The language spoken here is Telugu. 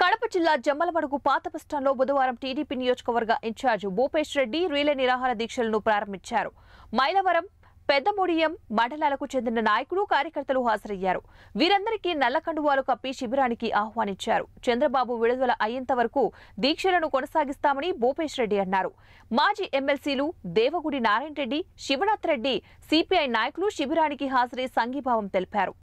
కడప జిల్లా జమ్మలవడుగు పాత బస్టాండ్లో బుధవారం టీడీపీ నియోజకవర్గ ఇన్ఛార్జ్ భూపేష్ రెడ్డి రీల నిరాహార దీక్షలను ప్రారంభించారు మైలవరం పెద్దమొడియం మండలాలకు చెందిన నాయకులు కార్యకర్తలు హాజరయ్యారు వీరందరికీ నల్లకండువాలు కప్పి శిబిరానికి ఆహ్వానించారు చంద్రబాబు విడుదల అయ్యేంత వరకు దీక్షలను కొనసాగిస్తామని భూపేష్ రెడ్డి అన్నారు మాజీ ఎమ్మెల్సీలు దేవగుడి నారాయణరెడ్డి శివనాథ్ రెడ్డి సిపిఐ నాయకులు శిబిరానికి హాజరై సంఘీభావం తెలిపారు